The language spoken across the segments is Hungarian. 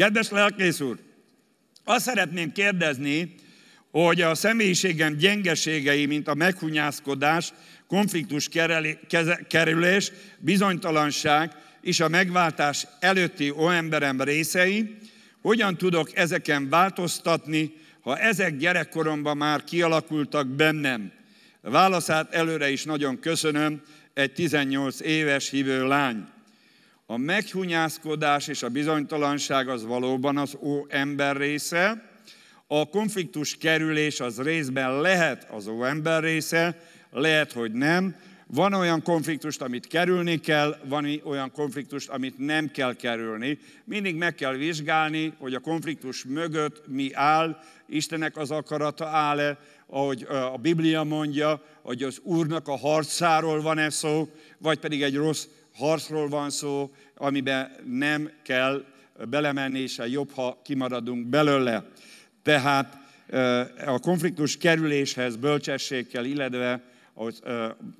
Kedves lelkész úr, azt szeretném kérdezni, hogy a személyiségem gyengeségei, mint a meghunyászkodás, konfliktus kerülés, bizonytalanság és a megváltás előtti emberem részei, hogyan tudok ezeken változtatni, ha ezek gyerekkoromban már kialakultak bennem? Válaszát előre is nagyon köszönöm, egy 18 éves hívő lány. A meghunyászkodás és a bizonytalanság az valóban az ó ember része, a konfliktus kerülés az részben lehet az ó ember része, lehet, hogy nem. Van olyan konfliktust, amit kerülni kell, van olyan konfliktust, amit nem kell kerülni. Mindig meg kell vizsgálni, hogy a konfliktus mögött mi áll, Istenek az akarata áll-e, ahogy a Biblia mondja, hogy az Úrnak a harcáról van-e szó, vagy pedig egy rossz harcról van szó, amiben nem kell belemenni, és jobb, ha kimaradunk belőle. Tehát a konfliktus kerüléshez bölcsesség kell, illetve ahogy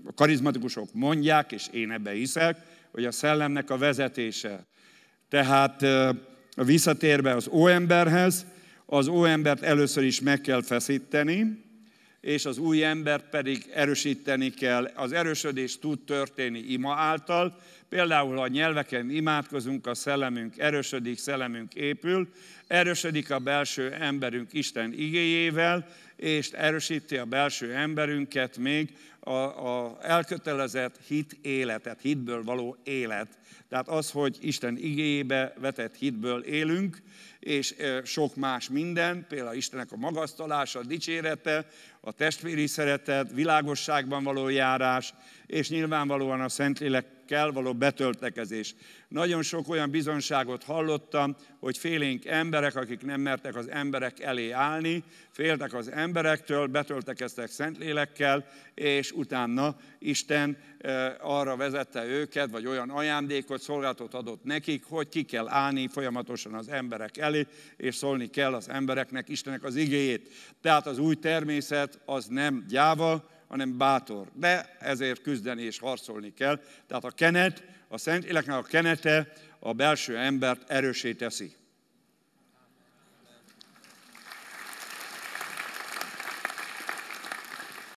a karizmatikusok mondják, és én ebbe hiszek, hogy a szellemnek a vezetése. Tehát visszatérve az óemberhez, az óembert először is meg kell feszíteni, és az új embert pedig erősíteni kell. Az erősödés tud történni ima által, Például, ha nyelveken imádkozunk, a szellemünk erősödik, szellemünk épül, erősödik a belső emberünk Isten igéjével, és erősíti a belső emberünket még a, a elkötelezett hit életet, hitből való élet. Tehát az, hogy Isten igéjébe vetett hitből élünk, és sok más minden, például Istenek a magasztalása, a dicsérete, a testvéri szeretet, világosságban való járás, és nyilvánvalóan a Szentlélek kell való betöltekezés. Nagyon sok olyan bizonságot hallottam, hogy félénk emberek, akik nem mertek az emberek elé állni, féltek az emberektől, betöltekeztek Szentlélekkel, és utána Isten arra vezette őket, vagy olyan ajándékot, szolgáltat adott nekik, hogy ki kell állni folyamatosan az emberek elé, és szólni kell az embereknek Istenek az igéjét. Tehát az új természet az nem gyáva, hanem bátor. De ezért küzdeni és harcolni kell. Tehát a kenet, a Szent Éleknek a kenete a belső embert erősé teszi.